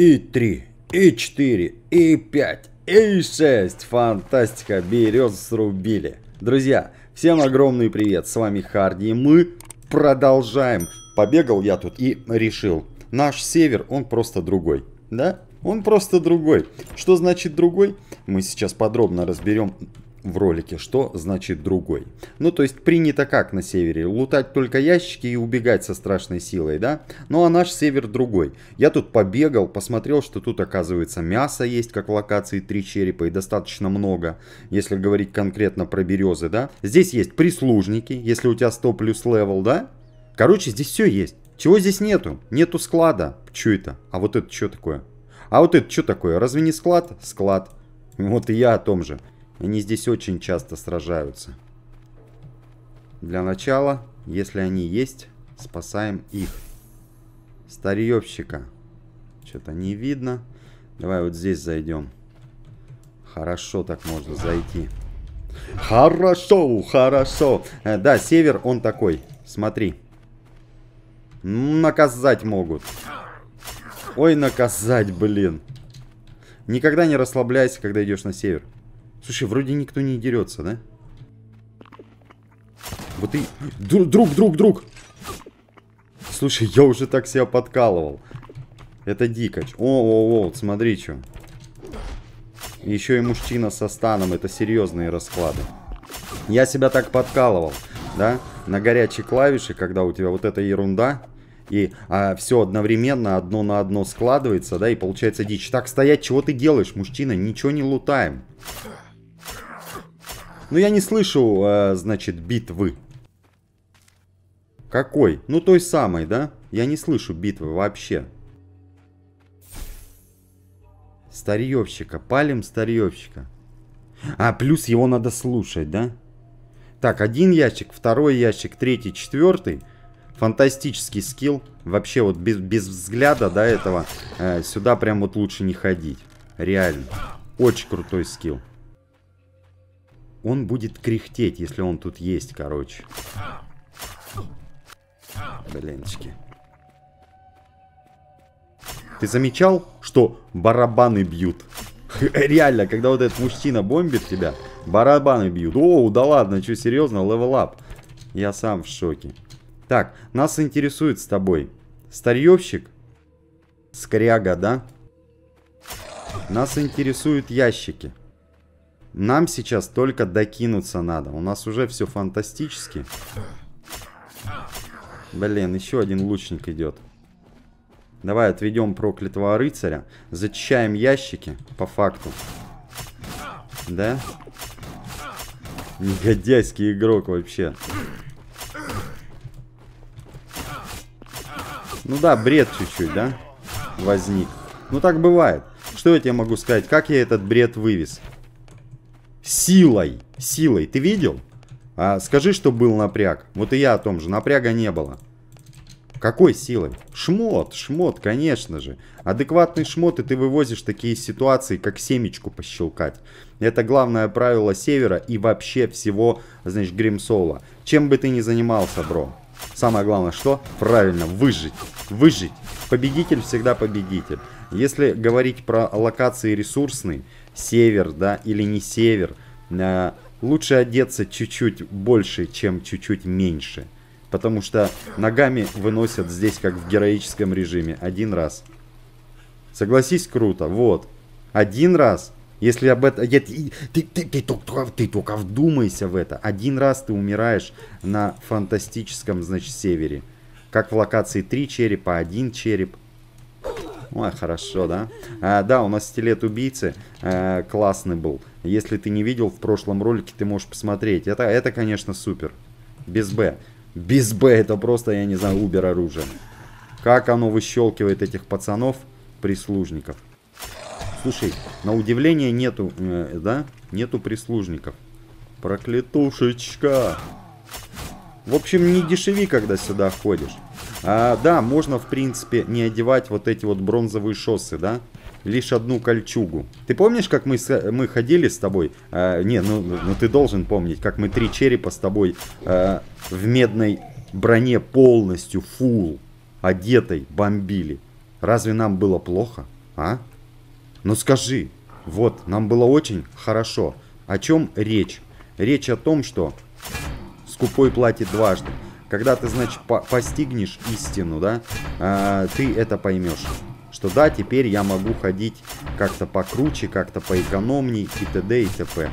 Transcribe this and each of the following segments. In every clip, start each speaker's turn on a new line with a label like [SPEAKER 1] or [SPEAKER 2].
[SPEAKER 1] и 3, и 4, и 5, и 6. Фантастика, берез срубили. Друзья, всем огромный привет, с вами Харди, и мы продолжаем. Побегал я тут и решил, наш север, он просто другой, да? Он просто другой. Что значит другой? Мы сейчас подробно разберем в ролике, что значит другой. Ну, то есть принято как на севере? Лутать только ящики и убегать со страшной силой, да? Ну, а наш север другой. Я тут побегал, посмотрел, что тут оказывается мясо есть, как в локации три черепа, и достаточно много, если говорить конкретно про березы, да? Здесь есть прислужники, если у тебя 100 плюс левел, да? Короче, здесь все есть. Чего здесь нету? Нету склада. Че это? А вот это что такое? А вот это что такое? Разве не склад? Склад. Вот и я о том же. Они здесь очень часто сражаются. Для начала, если они есть, спасаем их. Старьевщика. Что-то не видно. Давай вот здесь зайдем. Хорошо так можно зайти. Хорошо, хорошо. Э, да, север он такой. Смотри. Наказать могут. Ой, наказать, блин. Никогда не расслабляйся, когда идешь на север. Слушай, вроде никто не дерется, да? Вот и... Друг, друг, друг, друг! Слушай, я уже так себя подкалывал. Это дикач. О, о, о, смотри, что. Еще и мужчина со станом. Это серьезные расклады. Я себя так подкалывал, да? На горячей клавише, когда у тебя вот эта ерунда, и а, все одновременно, одно на одно складывается, да, и получается дичь. Так стоять, чего ты делаешь, мужчина? Ничего не лутаем. Но ну, я не слышу, а, значит, битвы. Какой? Ну, той самой, да? Я не слышу битвы вообще. Старьевщика. Палим старьевщика. А, плюс его надо слушать, да? Так, один ящик, второй ящик, третий, четвертый. Фантастический скилл. Вообще вот без, без взгляда до этого э, сюда прям вот лучше не ходить. Реально. Очень крутой скилл. Он будет кряхтеть, если он тут есть, короче. Блинчики. Ты замечал, что барабаны бьют? Реально, когда вот этот мужчина бомбит тебя, барабаны бьют. О, да ладно, что, серьезно, левелап? Я сам в шоке. Так, нас интересует с тобой старьевщик, скряга, да? Нас интересуют ящики. Нам сейчас только докинуться надо. У нас уже все фантастически. Блин, еще один лучник идет. Давай отведем проклятого рыцаря. Зачищаем ящики, по факту. Да? Негодяйский игрок вообще. Ну да, бред чуть-чуть, да? Возник. Ну так бывает. Что я тебе могу сказать? Как я этот бред вывез? Силой. Силой. Ты видел? А скажи, что был напряг. Вот и я о том же. Напряга не было. Какой силой? Шмот, шмот, конечно же. Адекватный шмот, и ты вывозишь такие ситуации, как семечку пощелкать. Это главное правило Севера и вообще всего, значит, Гримсола. Чем бы ты ни занимался, бро. Самое главное, что? Правильно, выжить. Выжить. Победитель всегда победитель. Если говорить про локации ресурсные, север, да, или не север. Э, лучше одеться чуть-чуть больше, чем чуть-чуть меньше. Потому что ногами выносят здесь, как в героическом режиме, один раз. Согласись, круто, вот. Один раз, если об этом... Я, ты, ты, ты, ты, только, ты только вдумайся в это. Один раз ты умираешь на фантастическом, значит, севере. Как в локации 3 черепа, один череп. Ой, хорошо, да? А, да, у нас стилет убийцы а, классный был. Если ты не видел в прошлом ролике, ты можешь посмотреть. Это, это конечно, супер. Без Б. Без Б это просто, я не знаю, убер оружие. Как оно выщелкивает этих пацанов, прислужников. Слушай, на удивление нету, э, да, нету прислужников. Проклятушечка. В общем, не дешеви, когда сюда ходишь. А, да, можно, в принципе, не одевать вот эти вот бронзовые шоссы, да? Лишь одну кольчугу. Ты помнишь, как мы, с, мы ходили с тобой? А, не, ну, ну ты должен помнить, как мы три черепа с тобой а, в медной броне полностью, фул, одетой бомбили. Разве нам было плохо, а? Ну скажи, вот, нам было очень хорошо. О чем речь? Речь о том, что скупой платит дважды. Когда ты, значит, по постигнешь истину, да, э, ты это поймешь. Что да, теперь я могу ходить как-то покруче, как-то поэкономней и т.д. и т.п.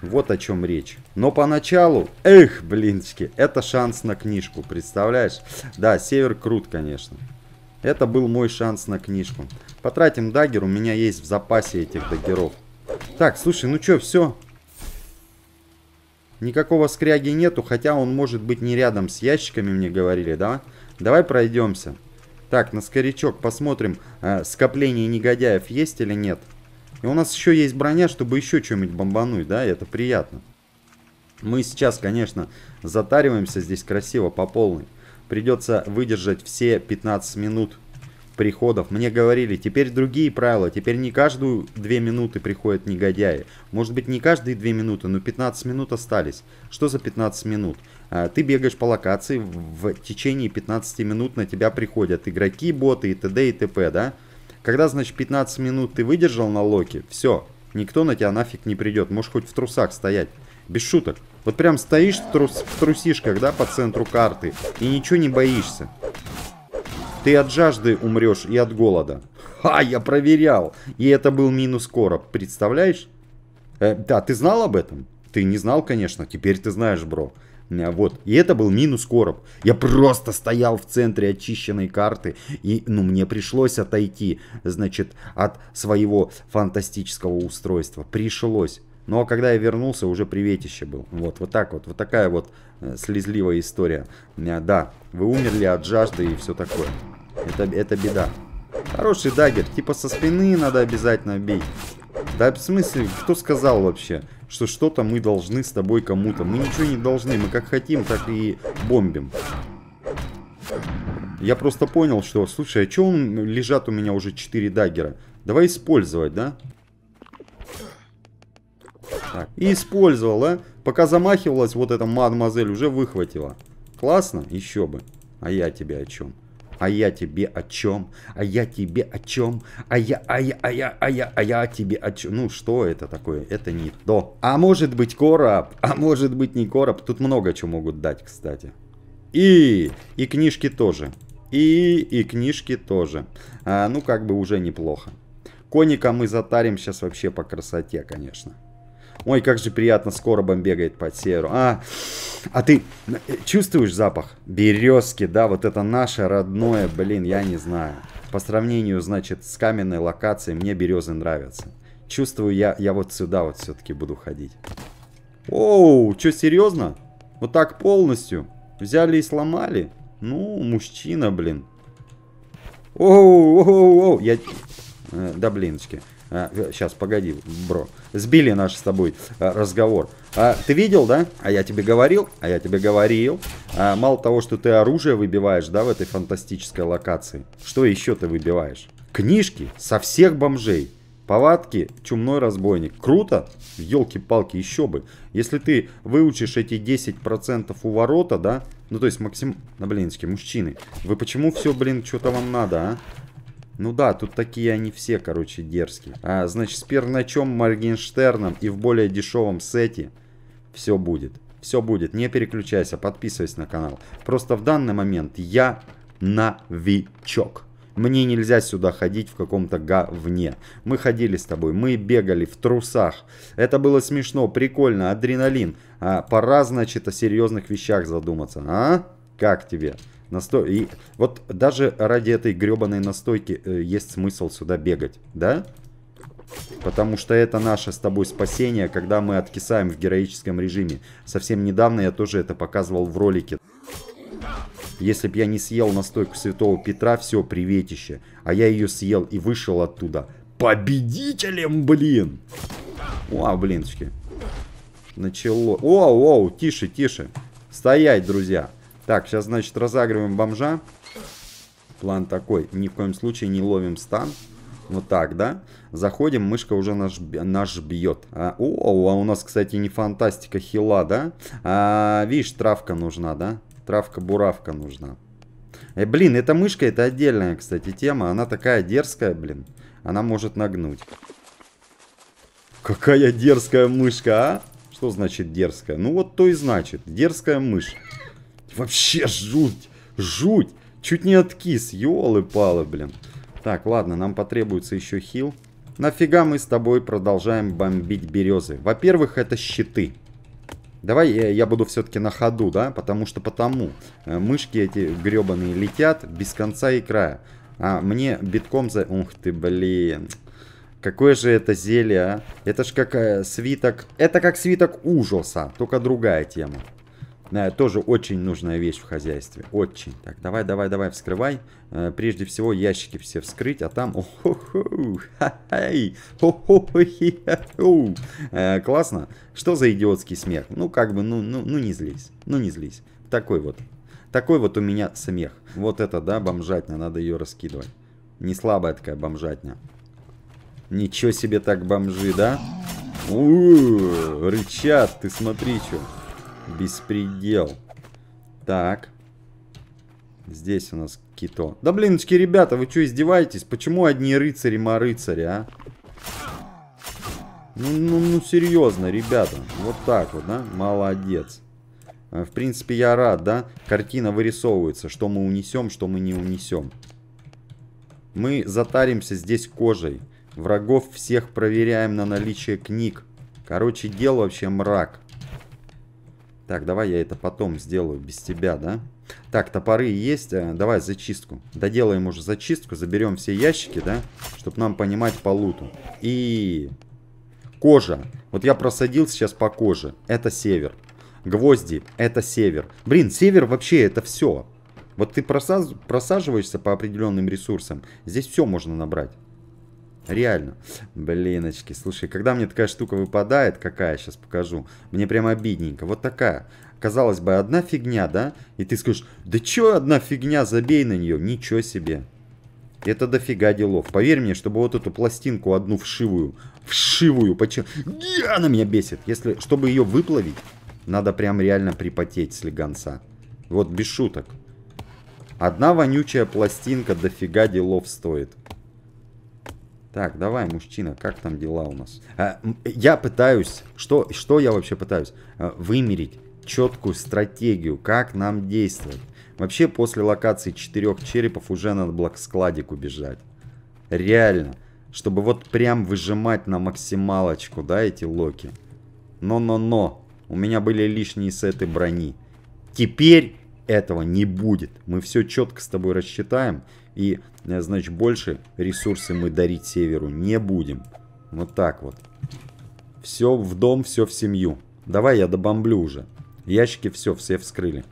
[SPEAKER 1] Вот о чем речь. Но поначалу, эх, блинчики, это шанс на книжку, представляешь? Да, север крут, конечно. Это был мой шанс на книжку. Потратим дагер, у меня есть в запасе этих дагеров. Так, слушай, ну что, все? Никакого скряги нету, хотя он может быть не рядом с ящиками, мне говорили, да? Давай пройдемся. Так, на скорячок посмотрим, э, скопление негодяев есть или нет. И у нас еще есть броня, чтобы еще что-нибудь бомбануть, да? это приятно. Мы сейчас, конечно, затариваемся здесь красиво по полной. Придется выдержать все 15 минут приходов. Мне говорили, теперь другие правила, теперь не каждую 2 минуты приходят негодяи. Может быть не каждые 2 минуты, но 15 минут остались. Что за 15 минут? А, ты бегаешь по локации, в течение 15 минут на тебя приходят игроки, боты и т.д. и т.п., да? Когда, значит, 15 минут ты выдержал на локе, все, никто на тебя нафиг не придет. Можешь хоть в трусах стоять. Без шуток. Вот прям стоишь в, трус, в трусишках, да, по центру карты, и ничего не боишься. Ты от жажды умрешь и от голода. Ха, я проверял. И это был минус короб, представляешь? Э, да, ты знал об этом? Ты не знал, конечно. Теперь ты знаешь, бро. Э, вот. И это был минус короб. Я просто стоял в центре очищенной карты. И, ну, мне пришлось отойти, значит, от своего фантастического устройства. Пришлось. Ну а когда я вернулся, уже приветище был. Вот, вот так вот. Вот такая вот э, слезливая история. Э, да, вы умерли от жажды и все такое. Это, это беда. Хороший дагер, типа со спины надо обязательно бить. Да в смысле, кто сказал вообще, что что-то мы должны с тобой кому-то? Мы ничего не должны, мы как хотим, так и бомбим. Я просто понял, что, слушай, а что он, лежат у меня уже 4 дагера? Давай использовать, да? Так, и использовал, а? Пока замахивалась вот эта мадемуазель, уже выхватила. Классно? Еще бы. А я тебе о чем? А я тебе о чем? А я тебе о чем? А я, а я, а я, а я, а я тебе о чем? Ну, что это такое? Это не то. А может быть короб? А может быть не короб? Тут много чего могут дать, кстати. И, и книжки тоже. И, и книжки тоже. А, ну, как бы уже неплохо. Коника мы затарим сейчас вообще по красоте, конечно. Ой, как же приятно, скоро бом бегает по северу. А, а ты чувствуешь запах? Березки, да, вот это наше родное, блин, я не знаю. По сравнению, значит, с каменной локацией, мне березы нравятся. Чувствую, я, я вот сюда вот все-таки буду ходить. Оу, что, серьезно? Вот так полностью? Взяли и сломали? Ну, мужчина, блин. Оу, оу, оу, я... Э, да блиночки сейчас, а, э, погоди, бро. Сбили наш с тобой а, разговор. А, ты видел, да? А я тебе говорил, а я тебе говорил. А, мало того, что ты оружие выбиваешь, да, в этой фантастической локации. Что еще ты выбиваешь? Книжки со всех бомжей. Повадки, чумной разбойник. Круто? Елки-палки, еще бы. Если ты выучишь эти 10% у ворота, да? Ну, то есть максим... на блинские мужчины. Вы почему все, блин, что-то вам надо, а? Ну да, тут такие они все, короче, дерзкие. А, значит, с перначом, Моргенштерном и в более дешевом сете все будет. Все будет. Не переключайся, подписывайся на канал. Просто в данный момент я новичок. Мне нельзя сюда ходить в каком-то говне. Мы ходили с тобой, мы бегали в трусах. Это было смешно, прикольно, адреналин. А, пора, значит, о серьезных вещах задуматься. А? Как тебе? Настой... И вот даже ради этой гребаной настойки э, есть смысл сюда бегать, да? Потому что это наше с тобой спасение, когда мы откисаем в героическом режиме. Совсем недавно я тоже это показывал в ролике. Если б я не съел настойку Святого Петра, все, приветище. А я ее съел и вышел оттуда. Победителем, блин! О, а, блинчики. Начало. О, о, тише, тише. Стоять, друзья. Так, сейчас, значит, разыгрываем бомжа. План такой. Ни в коем случае не ловим стан. Вот так, да? Заходим, мышка уже наш, наш бьет. А, о, а у нас, кстати, не фантастика хила, да? А, видишь, травка нужна, да? Травка-буравка нужна. Э, блин, эта мышка, это отдельная, кстати, тема. Она такая дерзкая, блин. Она может нагнуть. Какая дерзкая мышка, а? Что значит дерзкая? Ну вот то и значит. Дерзкая мышь. Вообще жуть, жуть. Чуть не откис, елы-палы, блин. Так, ладно, нам потребуется еще хил. Нафига мы с тобой продолжаем бомбить березы? Во-первых, это щиты. Давай я, я буду все-таки на ходу, да? Потому что потому. Э, мышки эти гребаные летят без конца и края. А мне битком за... Ух ты, блин. Какое же это зелье, а? Это ж как э, свиток... Это как свиток ужаса, только другая тема. Э, тоже очень нужная вещь в хозяйстве. Очень. Так, давай, давай, давай, вскрывай. Э, прежде всего ящики все вскрыть, а там... Э, классно. Что за идиотский смех? Ну, как бы, ну, ну, ну не злись. Ну, не злись. Такой вот. Такой вот у меня смех. Вот это, да, бомжатня, надо ее раскидывать. Не слабая такая бомжатня. Ничего себе так бомжи, да? рычат, ты смотри, что. Беспредел. Так. Здесь у нас кито. Да блиночки, ребята, вы что, издеваетесь? Почему одни рыцари морыцари? а? Ну, ну, ну, серьезно, ребята. Вот так вот, да? Молодец. А, в принципе, я рад, да? Картина вырисовывается, что мы унесем, что мы не унесем. Мы затаримся здесь кожей. Врагов всех проверяем на наличие книг. Короче, дело вообще мрак. Так, давай я это потом сделаю без тебя, да? Так, топоры есть. Э, давай зачистку. Доделаем уже зачистку. Заберем все ящики, да? Чтобы нам понимать по луту. И... Кожа. Вот я просадил сейчас по коже. Это север. Гвозди. Это север. Блин, север вообще это все. Вот ты просаж... просаживаешься по определенным ресурсам. Здесь все можно набрать. Реально. Блиночки, слушай, когда мне такая штука выпадает, какая, сейчас покажу, мне прям обидненько. Вот такая. Казалось бы, одна фигня, да? И ты скажешь, да чё одна фигня, забей на нее, ничего себе. Это дофига делов. Поверь мне, чтобы вот эту пластинку одну вшивую, вшивую, почему? Она меня бесит. Если, чтобы ее выплавить, надо прям реально припотеть слегонца. Вот без шуток. Одна вонючая пластинка дофига делов стоит. Так, давай, мужчина, как там дела у нас? А, я пытаюсь, что, что я вообще пытаюсь? А, вымерить четкую стратегию, как нам действовать. Вообще, после локации четырех черепов уже надо было к складику бежать. Реально. Чтобы вот прям выжимать на максималочку, да, эти локи. Но-но-но. У меня были лишние с этой брони. Теперь этого не будет. Мы все четко с тобой рассчитаем. И, э, значит, больше ресурсы мы дарить Северу не будем. Вот так вот. Все в дом, все в семью. Давай я добомблю уже. Ящики все, все вскрыли.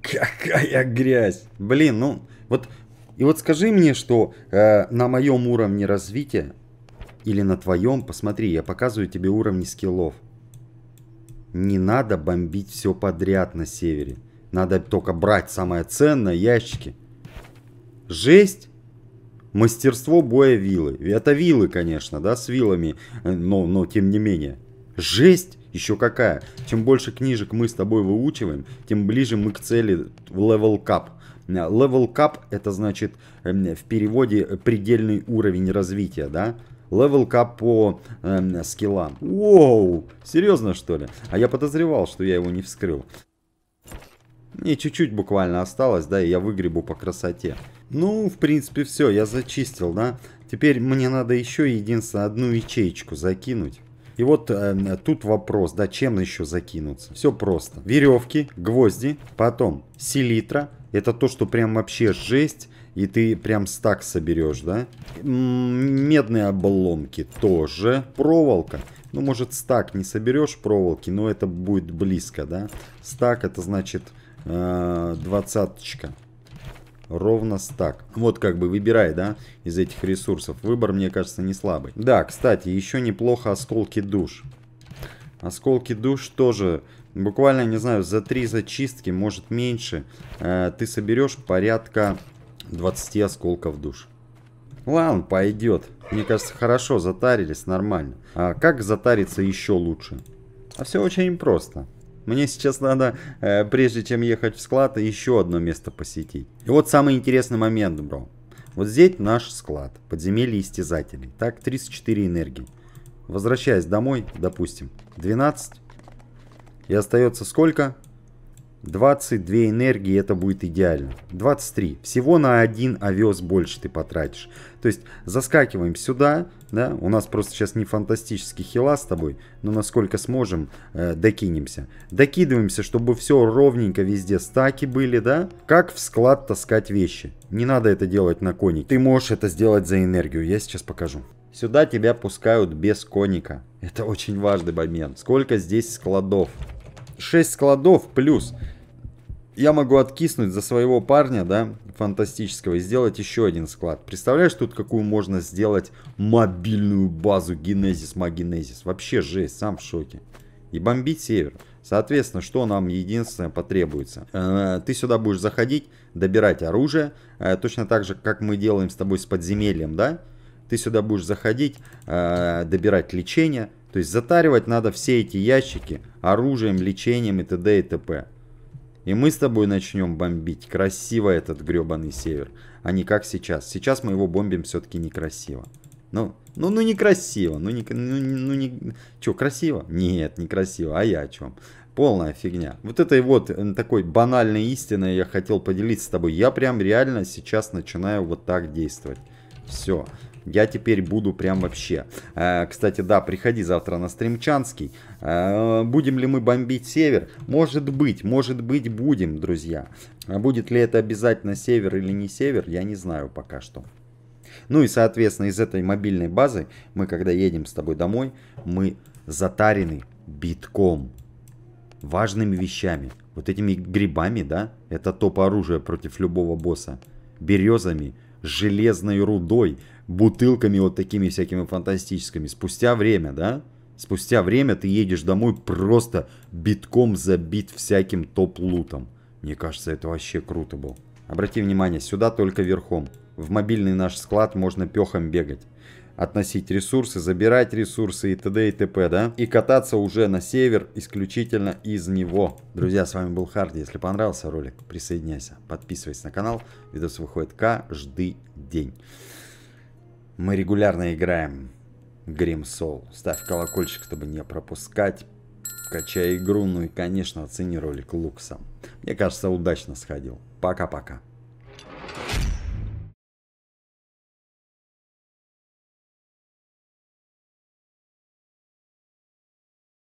[SPEAKER 1] Какая грязь! Блин, ну вот... И вот скажи мне, что э, на моем уровне развития или на твоем, посмотри, я показываю тебе уровни скиллов. Не надо бомбить все подряд на севере. Надо только брать самое ценное, ящики. Жесть. Мастерство боя вилы. Это вилы, конечно, да, с вилами, но, но тем не менее. Жесть еще какая. Чем больше книжек мы с тобой выучиваем, тем ближе мы к цели в level cap. Level cap это значит эм, в переводе предельный уровень развития, да? Левел кап по э, скиллам. Воу, серьезно что ли? А я подозревал, что я его не вскрыл. И чуть-чуть буквально осталось, да, и я выгребу по красоте. Ну, в принципе, все, я зачистил, да. Теперь мне надо еще единственно одну ячеечку закинуть. И вот э, тут вопрос, да, чем еще закинуться? Все просто. Веревки, гвозди, потом селитра. Это то, что прям вообще жесть. И ты прям стак соберешь, да? Медные обломки тоже. Проволока. Ну, может, стак не соберешь проволоки, но это будет близко, да? Стак это значит э, двадцаточка ровно стак. Вот как бы выбирай, да, из этих ресурсов. Выбор, мне кажется, не слабый. Да, кстати, еще неплохо осколки душ. Осколки душ тоже, буквально, не знаю, за три зачистки, может меньше, э, ты соберешь порядка 20 осколков душ. Ладно, пойдет. Мне кажется, хорошо, затарились, нормально. А как затариться еще лучше? А все очень просто. Мне сейчас надо, э, прежде чем ехать в склад, еще одно место посетить. И вот самый интересный момент, бро. Вот здесь наш склад, подземелье истязателей. Так, 34 энергии. Возвращаясь домой, допустим, 12. И остается сколько? 22 энергии это будет идеально. 23. Всего на один овес больше ты потратишь. То есть заскакиваем сюда, да, у нас просто сейчас не фантастический хила с тобой, но насколько сможем, э, докинемся. Докидываемся, чтобы все ровненько везде стаки были, да. Как в склад таскать вещи. Не надо это делать на конике. Ты можешь это сделать за энергию, я сейчас покажу. Сюда тебя пускают без коника. Это очень важный момент. Сколько здесь складов? 6 складов плюс. Я могу откиснуть за своего парня, да, фантастического, и сделать еще один склад. Представляешь, тут какую можно сделать мобильную базу Генезис, Магенезис. Вообще жесть, сам в шоке. И бомбить север. Соответственно, что нам единственное потребуется? Э, ты сюда будешь заходить, добирать оружие, э, точно так же, как мы делаем с тобой с подземельем, да? Ты сюда будешь заходить, э, добирать лечение, то есть затаривать надо все эти ящики оружием, лечением и т.д. и т.п. И мы с тобой начнем бомбить красиво этот гребаный север, а не как сейчас. Сейчас мы его бомбим все-таки некрасиво. Ну, ну, ну некрасиво, ну, не, ну, ну, ну не... Че, красиво? Нет, некрасиво, а я о чем? Полная фигня. Вот этой вот э, такой банальной истиной я хотел поделиться с тобой. Я прям реально сейчас начинаю вот так действовать. Все я теперь буду прям вообще. Э, кстати, да, приходи завтра на стримчанский. Э, будем ли мы бомбить север? Может быть, может быть будем, друзья. А будет ли это обязательно север или не север, я не знаю пока что. Ну и, соответственно, из этой мобильной базы мы, когда едем с тобой домой, мы затарены битком, важными вещами. Вот этими грибами, да, это топ оружие против любого босса. Березами, железной рудой, бутылками вот такими всякими фантастическими. Спустя время, да? Спустя время ты едешь домой просто битком забит всяким топ-лутом. Мне кажется, это вообще круто было. Обрати внимание, сюда только верхом. В мобильный наш склад можно пехом бегать. Относить ресурсы, забирать ресурсы и т.д. и т.п. да? И кататься уже на север исключительно из него. Друзья, с вами был Харди. Если понравился ролик, присоединяйся, подписывайся на канал. Видос выходит каждый день. Мы регулярно играем Grim Soul. Ставь колокольчик, чтобы не пропускать. Качай игру, ну и, конечно, оцени ролик луксом. Мне кажется, удачно сходил. Пока-пока.